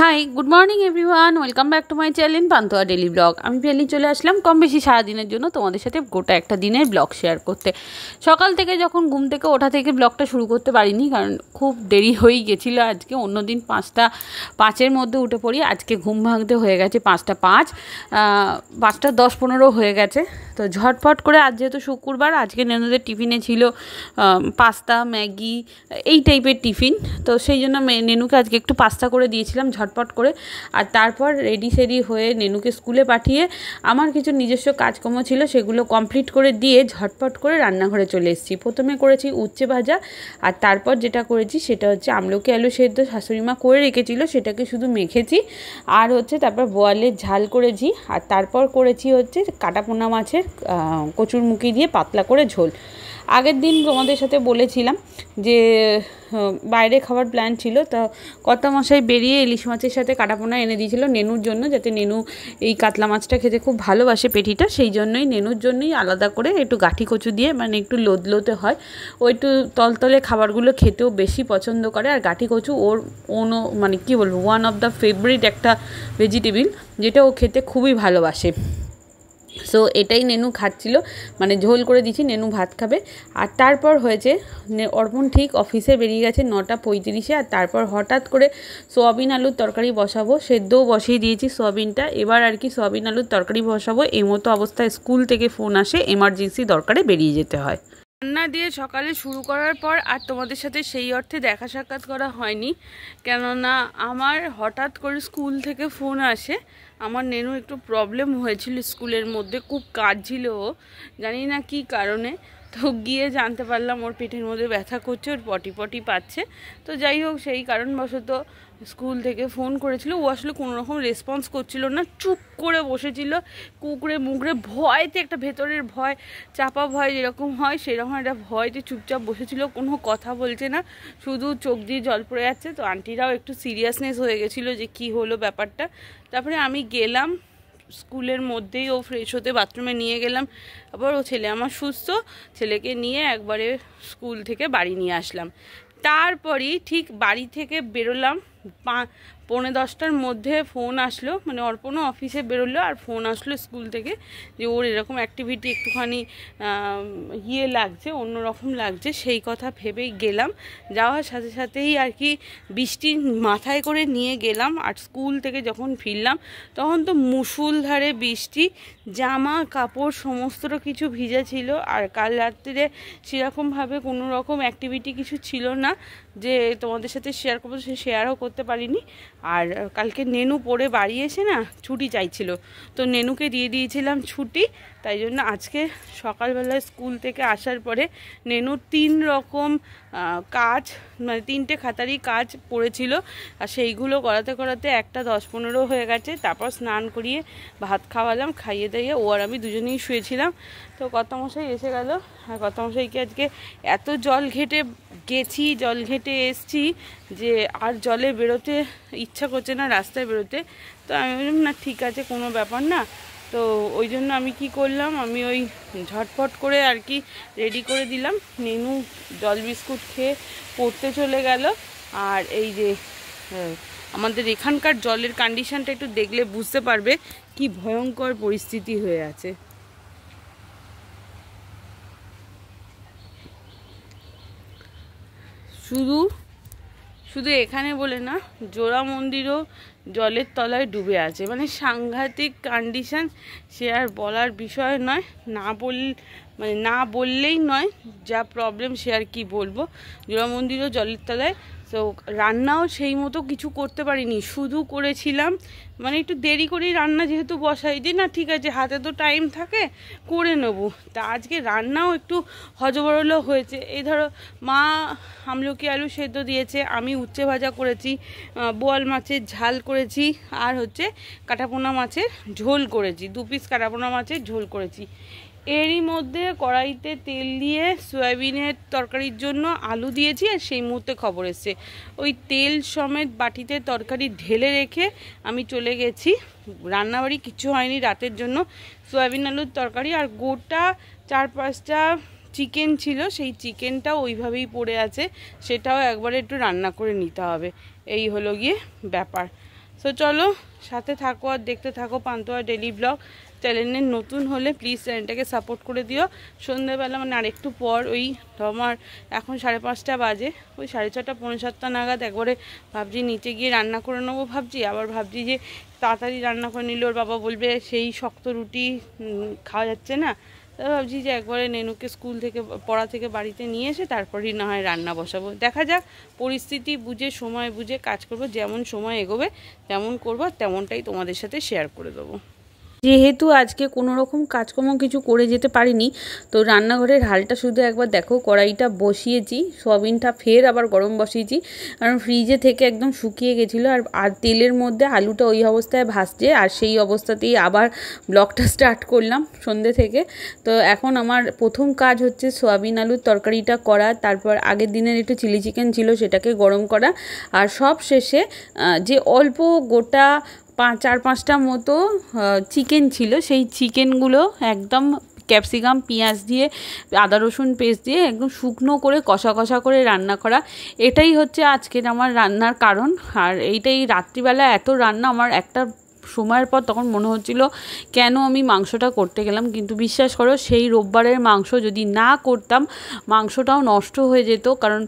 high good morning everyone welcome back to my channel পান্তোয়া daily vlog আমি পেলি চলে আসলাম কম বেশি সারাদিনের জন্য তোমাদের সাথে গোটা একটা দিনের ব্লগ শেয়ার করতে সকাল থেকে যখন ঘুম থেকে ওঠা থেকে ব্লগটা শুরু করতে পারিনি কারণ খুব দেরি হয়ে গেছিলো আজকে অন্য দিন পাঁচটা পাঁচের মধ্যে উঠে পড়ি আজকে ঘুম ভাঙতে হয়ে গেছে পাঁচটা পাঁচ পাঁচটা দশ পনেরো হয়ে গেছে তো ঝটফট করে আজ যেহেতু শুক্রবার আজকে নেনুদের টিফিনে ছিল পাস্তা ম্যাগি এই টাইপের টিফিন তো সেই জন্য নেনুকে আজকে একটু পাস্তা করে দিয়েছিলাম ঝট ঝটপট করে আর তারপর রেডি সেডি হয়ে নেনুকে স্কুলে পাঠিয়ে আমার কিছু নিজস্ব কাজকর্ম ছিল সেগুলো কমপ্লিট করে দিয়ে ঝটপট করে রান্নাঘরে চলে এসেছি প্রথমে করেছি উচ্ছে ভাজা আর তারপর যেটা করেছি সেটা হচ্ছে আমলকি আলু সেদ্ধ শাশুড়িমা করে রেখেছিল সেটাকে শুধু মেখেছি আর হচ্ছে তারপর বোয়ালের ঝাল করেছি আর তারপর করেছি হচ্ছে কাটাপোনা মাছের কচুর মুখি দিয়ে পাতলা করে ঝোল আগের দিন তোমাদের সাথে বলেছিলাম যে বাইরে খাওয়ার প্ল্যান ছিল তা কর্তা মশাই বেরিয়ে ইলিশ মাছের সাথে কাটাপোনা এনে দিয়েছিল নেনুর জন্য যাতে নেনু এই কাতলা মাছটা খেতে খুব ভালোবাসে পেটিটা সেই জন্যই নেনুর জন্যই আলাদা করে একটু গাঠি কচু দিয়ে মানে একটু লোদলোতে হয় ও একটু তলতলে খাবারগুলো খেতেও বেশি পছন্দ করে আর গাঠি কচু ওর অন্য মানে কি বলবো ওয়ান অফ দ্য ফেভারিট একটা ভেজিটেবিল যেটা ও খেতে খুবই ভালোবাসে সো এটাই নেনু খাচ্ছিল মানে ঝোল করে দিচ্ছি নেনু ভাত খাবে আর তারপর হয়েছে অর্পণ ঠিক অফিসে বেরিয়ে গেছে নটা পঁয়ত্রিশে আর তারপর হঠাৎ করে সোয়াবিন আলুর তরকারি বসাবো সেদ্ধও বসিয়ে দিয়েছি সোয়াবিনটা এবার আর কি সোয়াবিন আলুর তরকারি বসাবো এই মতো অবস্থায় স্কুল থেকে ফোন আসে এমার্জেন্সি দরকারে বেরিয়ে যেতে হয় রান্না দিয়ে সকালে শুরু করার পর আর তোমাদের সাথে সেই অর্থে দেখা সাক্ষাৎ করা হয়নি কেননা আমার হঠাৎ করে স্কুল থেকে ফোন আসে আমার নেনু একটু প্রবলেম হয়েছিল স্কুলের মধ্যে খুব কাজ ছিল জানি না কি কারণে তো গিয়ে জানতে পারলাম ওর পেটের মধ্যে ব্যথা করছে ওর পটি পটি পাচ্ছে তো যাই হোক সেই কারণবশত স্কুল থেকে ফোন করেছিল ও আসলে কোনো রকম রেসপন্স করছিল না চুপ করে বসেছিল কুকুরে মুকড়ে ভয়তে একটা ভেতরের ভয় চাপা ভয় যেরকম হয় সেরকম একটা ভয়তে চুপচাপ বসেছিল কোনো কথা বলছে না শুধু চোখ দিয়ে জল পড়ে যাচ্ছে তো আন্টিরাও একটু সিরিয়াসনেস হয়ে গেছিলো যে কি হলো ব্যাপারটা তারপরে আমি গেলাম স্কুলের মধ্যেই ও ফ্রেশ হতে বাথরুমে নিয়ে গেলাম আবার ও ছেলে আমার সুস্থ ছেলেকে নিয়ে একবারে স্কুল থেকে বাড়ি নিয়ে আসলাম তারপরই ঠিক বাড়ি থেকে বেরোলাম পৌনে দশটার মধ্যে ফোন আসলো মানে অর্পণও অফিসে বেরোলো আর ফোন আসলো স্কুল থেকে যে ওর এরকম অ্যাক্টিভিটি একটুখানি ইয়ে লাগছে অন্যরকম লাগছে সেই কথা ভেবেই গেলাম যাওয়ার সাথে সাথেই আর কি বৃষ্টি মাথায় করে নিয়ে গেলাম আর স্কুল থেকে যখন ফিরলাম তখন তো মুসুলধারে বৃষ্টি জামা কাপড় সমস্ত কিছু ভিজে ছিল আর কাল রাত্রিরে সেরকমভাবে কোনোরকম অ্যাক্টিভিটি কিছু ছিল না যে তোমাদের সাথে শেয়ার করবো সে শেয়ারও করতে পারিনি আর কালকে নেনু পরে বাড়ি এসে না ছুটি চাইছিল তো নেনুকে দিয়ে দিয়েছিলাম ছুটি তাই জন্য আজকে সকালবেলায় স্কুল থেকে আসার পরে নেনু তিন রকম কাজ মানে তিনটে খাতারই কাজ পড়েছিল আর সেইগুলো করাতে করাতে একটা দশ পনেরো হয়ে গেছে তারপর স্নান করিয়ে ভাত খাওয়ালাম খাইয়ে দাইয়ে ও আর আমি দুজনেই শুয়েছিলাম তো মশাই এসে গেল আর মশাইকে আজকে এত জল ঘেটে গেছি জল ঘেটে এসছি যে আর জলে বেরোতে ইচ্ছা করছে না রাস্তায় বেরোতে তো আমি বললাম না ঠিক আছে কোনো ব্যাপার না তো ওই জন্য আমি কি করলাম আমি ওই ঝটফট করে আর কি রেডি করে দিলাম নেনু জল বিস্কুট খেয়ে পড়তে চলে গেল আর এই যে হ্যাঁ, আমাদের এখানকার জলের কন্ডিশনটা একটু দেখলে বুঝতে পারবে কি ভয়ঙ্কর পরিস্থিতি হয়ে আছে শুধু শুধু এখানে বলে না জোড়া মন্দিরও জলের তলায় ডুবে আছে মানে সাংঘাতিক কন্ডিশান সে আর বলার বিষয় নয় না বল মানে না বললেই নয় যা প্রবলেম সে আর কি বলবো জোড়া মন্দিরও জলের তলায় তো রান্নাও সেই মতো কিছু করতে পারিনি শুধু করেছিলাম মানে একটু দেরি করেই রান্না যেহেতু বসাই দিই না ঠিক আছে হাতে তো টাইম থাকে করে নেবো তা আজকে রান্নাও একটু হজবরল হয়েছে এই ধরো মা আমলকি আলু সেদ্ধ দিয়েছে আমি উচ্ছে ভাজা করেছি বোয়াল মাছের ঝাল করেছি আর হচ্ছে কাটাপোনা মাছের ঝোল করেছি দু পিস কাটাপোনা মাছের ঝোল করেছি এরই মধ্যে কড়াইতে তেল দিয়ে সয়াবিনের তরকারির জন্য আলু দিয়েছি আর সেই মুহূর্তে খবর এসছে ওই তেল সমেত বাটিতে তরকারি ঢেলে রেখে আমি চলে গেছি রান্নাবাড়ি কিছু হয়নি রাতের জন্য সয়াবিন আলুর তরকারি আর গোটা চার পাঁচটা চিকেন ছিল সেই চিকেনটাও ওইভাবেই পড়ে আছে সেটাও একবারে একটু রান্না করে নিতে হবে এই হলো গিয়ে ব্যাপার সো চলো সাথে থাকো আর দেখতে থাকো পান্তুয়া ডেলি ব্লগ চ্যানেলের নতুন হলে প্লিজ চ্যানেলটাকে সাপোর্ট করে দিও সন্ধ্যেবেলা মানে আরেকটু পর ওই আমার এখন সাড়ে পাঁচটা বাজে ওই সাড়ে ছটা পৌনে সাতটা নাগাদ একবারে ভাবছি নিচে গিয়ে রান্না করে নেবো ভাবছি আবার ভাবছি যে তাড়াতাড়ি রান্না করে নিলে ওর বাবা বলবে সেই শক্ত রুটি খাওয়া যাচ্ছে না ভাবছি যে একবারে নেনুকে স্কুল থেকে পড়া থেকে বাড়িতে নিয়ে এসে তারপরই না হয় রান্না বসাবো দেখা যাক পরিস্থিতি বুঝে সময় বুঝে কাজ করব যেমন সময় এগোবে তেমন করবো তেমনটাই তোমাদের সাথে শেয়ার করে দেবো যেহেতু আজকে কোনো রকম কাজকর্ম কিছু করে যেতে পারিনি তো রান্নাঘরের হালটা শুধু একবার দেখো কড়াইটা বসিয়েছি সোয়াবিনটা ফের আবার গরম বসিয়েছি কারণ ফ্রিজে থেকে একদম শুকিয়ে গেছিলো আর আর তেলের মধ্যে আলুটা ওই অবস্থায় ভাসছে আর সেই অবস্থাতেই আবার ব্লকটা স্টার্ট করলাম সন্ধ্যে থেকে তো এখন আমার প্রথম কাজ হচ্ছে সোয়াবিন আলুর তরকারিটা করা তারপর আগের দিনের একটু চিলি চিকেন ছিল সেটাকে গরম করা আর সব শেষে যে অল্প গোটা পাঁচ চার পাঁচটা মতো চিকেন ছিল সেই চিকেনগুলো একদম ক্যাপসিকাম পেঁয়াজ দিয়ে আদা রসুন পেস্ট দিয়ে একদম শুকনো করে কষা কষা করে রান্না করা এটাই হচ্ছে আজকের আমার রান্নার কারণ আর এইটাই রাত্রিবেলা এত রান্না আমার একটা সময়ের পর তখন মনে হচ্ছিল কেন আমি মাংসটা করতে গেলাম কিন্তু বিশ্বাস করো সেই রোববারের মাংস যদি না করতাম মাংসটাও নষ্ট হয়ে যেত কারণ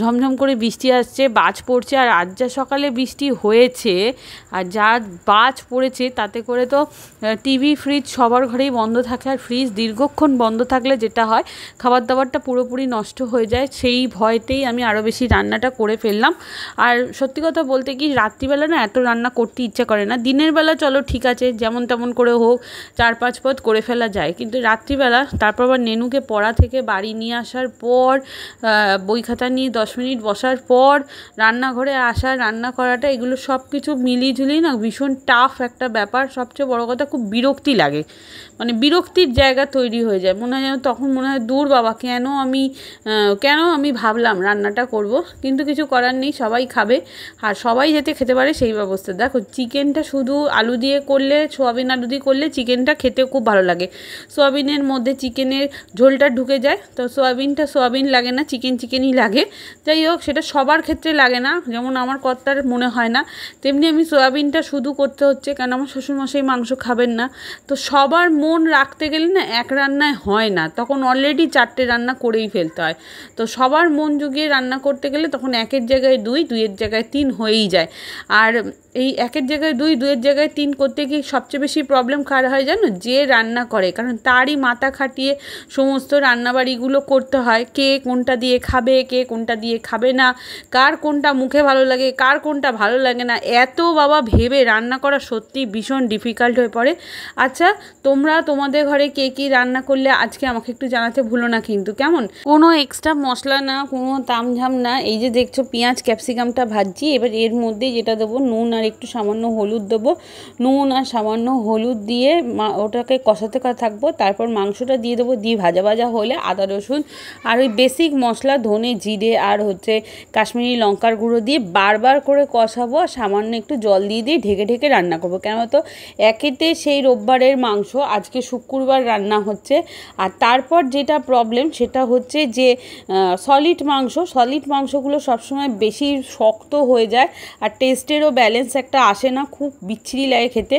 ঝমঝম করে বৃষ্টি আসছে বাজ পড়ছে আর আজ যা সকালে বৃষ্টি হয়েছে আর যা বাজ পড়েছে তাতে করে তো টিভি ফ্রিজ সবার ঘরেই বন্ধ থাকে আর ফ্রিজ দীর্ঘক্ষণ বন্ধ থাকলে যেটা হয় খাবার দাবারটা পুরোপুরি নষ্ট হয়ে যায় সেই ভয়তেই আমি আরও বেশি রান্নাটা করে ফেললাম আর সত্যি কথা বলতে কি রাত্রিবেলা না এত রান্না করতে ইচ্ছা করে না দিনের দিনেরবেলা চলো ঠিক আছে যেমন তেমন করে হোক চার পাঁচ পথ করে ফেলা যায় কিন্তু রাত্রিবেলা তারপর আবার নেনুকে পড়া থেকে বাড়ি নিয়ে আসার পর বই খাতা নিয়ে দশ মিনিট বসার পর রান্নাঘরে আসা রান্না করাটা এগুলো সব কিছু মিলিয়ে ঝুলিয়ে না ভীষণ টাফ একটা ব্যাপার সবচেয়ে বড় কথা খুব বিরক্তি লাগে মানে বিরক্তির জায়গা তৈরি হয়ে যায় মনে হয় তখন মনে হয় দূর বাবা কেন আমি কেন আমি ভাবলাম রান্নাটা করব কিন্তু কিছু করার নেই সবাই খাবে আর সবাই যাতে খেতে পারে সেই ব্যবস্থা দেখো চিকেনটা শুধু আলু আলু দিয়ে করলে সোয়াবিন আলু দিয়ে করলে চিকেনটা খেতে খুব ভালো লাগে সোয়াবিনের মধ্যে চিকেনের ঝোলটা ঢুকে যায় তো সোয়াবিনটা সোয়াবিন লাগে না চিকেন চিকেনই লাগে যাই হোক সেটা সবার ক্ষেত্রে লাগে না যেমন আমার কর্তার মনে হয় না তেমনি আমি সোয়াবিনটা শুধু করতে হচ্ছে কেন আমার শ্বশুরমশাই মাংস খাবেন না তো সবার মন রাখতে গেলে না এক রান্নায় হয় না তখন অলরেডি চারটে রান্না করেই ফেলতে হয় তো সবার মন জুগিয়ে রান্না করতে গেলে তখন একের জায়গায় দুই দুইয়ের জায়গায় তিন হয়েই যায় আর এই একের জায়গায় দুই দুয়ের জায়গায় তিন করতে গিয়ে সবচেয়ে বেশি প্রবলেম কার হয় জানো যে রান্না করে কারণ তারই মাথা খাটিয়ে সমস্ত রান্নাবাড়িগুলো করতে হয় কে কোনটা দিয়ে খাবে কে কোনটা দিয়ে খাবে না কার কোনটা মুখে ভালো লাগে কার কোনটা ভালো লাগে না এত বাবা ভেবে রান্না করা সত্যি ভীষণ ডিফিকাল্ট হয়ে পড়ে আচ্ছা তোমরা তোমাদের ঘরে কে কী রান্না করলে আজকে আমাকে একটু জানাতে ভুলো না কিন্তু কেমন কোনো এক্সট্রা মশলা না কোনো তামঝাম না এই যে দেখছো পেঁয়াজ ক্যাপসিকামটা ভাজছি এবার এর মধ্যে যেটা দেবো নুন আর আর একটু সামান্য হলুদ দেবো নুন আর সামান্য হলুদ দিয়ে ওটাকে কষাতে থাকবো তারপর মাংসটা দিয়ে দেবো দিয়ে ভাজা ভাজা হলে আদা রসুন আর ওই বেসিক মশলা ধনে জিরে আর হচ্ছে কাশ্মীরি লঙ্কার গুঁড়ো দিয়ে বারবার করে কষাবো সামান্য একটু জল দিয়ে দিয়ে ঢেকে ঢেকে রান্না করবো কেন তো একেতে সেই রোববারের মাংস আজকে শুক্রবার রান্না হচ্ছে আর তারপর যেটা প্রবলেম সেটা হচ্ছে যে সলিড মাংস সলিড মাংসগুলো সবসময় বেশি শক্ত হয়ে যায় আর টেস্টেরও ব্যালেন্স একটা আসে না খুব বিচ্ছিরি লাগে খেতে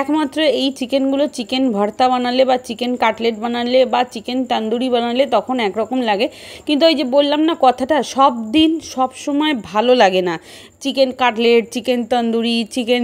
একমাত্র এই চিকেনগুলো চিকেন ভর্তা বানালে বা চিকেন কাটলেট বানালে বা চিকেন তান্দুরি বানালে তখন একরকম লাগে কিন্তু ওই যে বললাম না কথাটা সব দিন সব সময় ভালো লাগে না chicken cutlet chicken tandoori chicken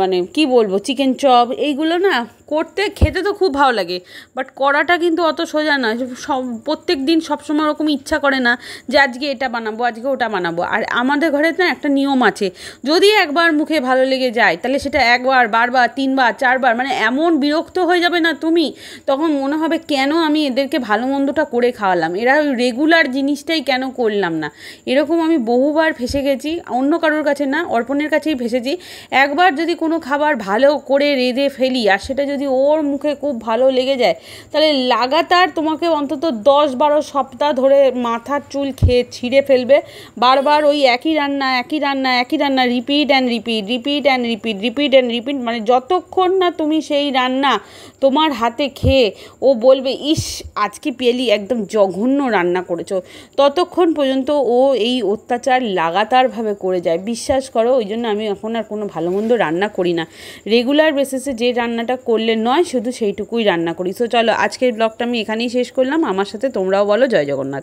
মানে কি বলবো চিকেন চপ এইগুলো না করতে খেতে তো খুব ভালো লাগে বাট করাটা কিন্তু অত সোজা না সব প্রত্যেক দিন সবসময় ওরকম ইচ্ছা করে না যে আজকে এটা বানাবো আজকে ওটা বানাবো আর আমাদের ঘরে না একটা নিয়ম আছে যদি একবার মুখে ভালো লেগে যায় তাহলে সেটা একবার বারবার তিনবার চারবার মানে এমন বিরক্ত হয়ে যাবে না তুমি তখন মনে হবে কেন আমি এদেরকে ভালো মন্দটা করে খাওয়ালাম এরা রেগুলার জিনিসটাই কেন করলাম না এরকম আমি বহুবার ফেসে গেছি অন্য কারোর কাছে না অর্পণের কাছেই ভেসেছি একবার যদি কোনো খাবার ভালো করে রেঁধে ফেলি আর সেটা যদি ওর মুখে খুব ভালো লেগে যায় তাহলে লাগাতার তোমাকে অন্তত দশ বারো সপ্তাহ ধরে মাথার চুল খেয়ে ছিঁড়ে ফেলবে বারবার ওই একই রান্না একই রান্না একই রান্না repeat and repeat repeat and repeat repeat and repeat মানে যতক্ষণ না তুমি সেই রান্না তোমার হাতে খেয়ে ও বলবে ইস আজকে পেলি একদম জঘন্য রান্না করেছো ততক্ষণ পর্যন্ত ও এই অত্যাচার লাগাতারভাবে করে যায় বিশ্বাস করো ওই জন্য আমি এখন আর কোনো ভালো মন্দ রান্না করি না রেগুলার বেসিসে যে রান্নাটা করলে নয় শুধু সেইটুকুই রান্না করি সো চলো আজকের ব্লগটা আমি এখানেই শেষ করলাম আমার সাথে তোমরাও বলো জয় জগন্নাথ